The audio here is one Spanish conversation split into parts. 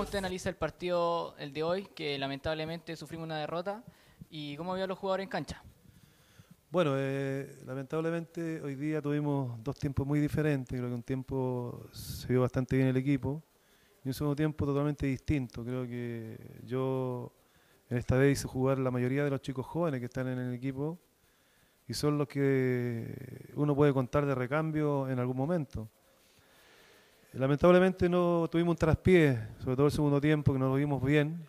¿Cómo usted analiza el partido el de hoy, que lamentablemente sufrimos una derrota? ¿Y cómo vio a los jugadores en cancha? Bueno, eh, lamentablemente hoy día tuvimos dos tiempos muy diferentes. Creo que un tiempo se vio bastante bien el equipo y un segundo tiempo totalmente distinto. Creo que yo en esta vez hice jugar la mayoría de los chicos jóvenes que están en el equipo y son los que uno puede contar de recambio en algún momento. Lamentablemente no tuvimos un traspié, sobre todo el segundo tiempo, que no lo vimos bien.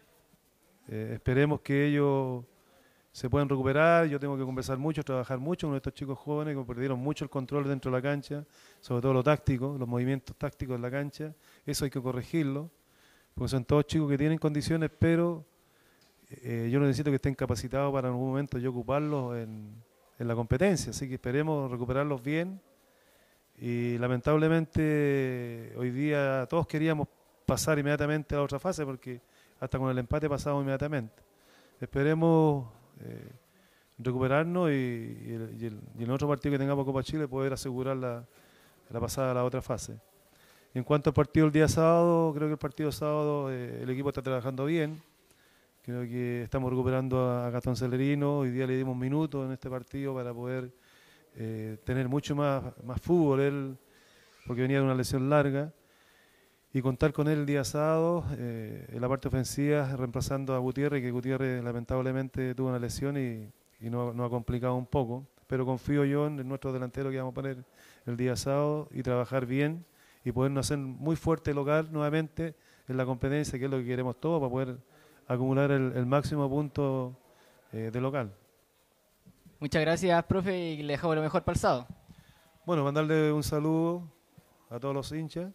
Eh, esperemos que ellos se puedan recuperar. Yo tengo que conversar mucho, trabajar mucho con estos chicos jóvenes que perdieron mucho el control dentro de la cancha, sobre todo lo táctico, los movimientos tácticos de la cancha. Eso hay que corregirlo, porque son todos chicos que tienen condiciones, pero eh, yo no necesito que estén capacitados para en algún momento yo ocuparlos en, en la competencia. Así que esperemos recuperarlos bien y lamentablemente hoy día todos queríamos pasar inmediatamente a la otra fase porque hasta con el empate pasamos inmediatamente. Esperemos eh, recuperarnos y, y, el, otro partido que tengamos Copa Chile poder asegurar la, la pasada a la otra fase. En cuanto al partido el día sábado, creo que el partido sábado eh, el equipo está trabajando bien. Creo que estamos recuperando a, a Gastón Celerino. Hoy día le dimos minutos en este partido para poder eh, tener mucho más, más fútbol él, porque venía de una lesión larga, y contar con él el día sábado eh, en la parte ofensiva, reemplazando a Gutiérrez, que Gutiérrez lamentablemente tuvo una lesión y, y nos no ha complicado un poco, pero confío yo en nuestro delantero que vamos a poner el día sábado y trabajar bien y podernos hacer muy fuerte local nuevamente en la competencia, que es lo que queremos todos, para poder acumular el, máximo punto eh, de local. Muchas gracias, profe, y le dejamos lo mejor para el sábado. Bueno, mandarle un saludo a todos los hinchas.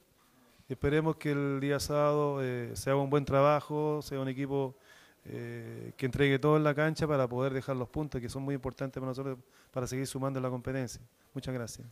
Esperemos que el día sábado eh, se haga un buen trabajo, sea un equipo eh, que entregue todo en la cancha para poder dejar los puntos que son muy importantes para nosotros para seguir sumando en la competencia. Muchas gracias.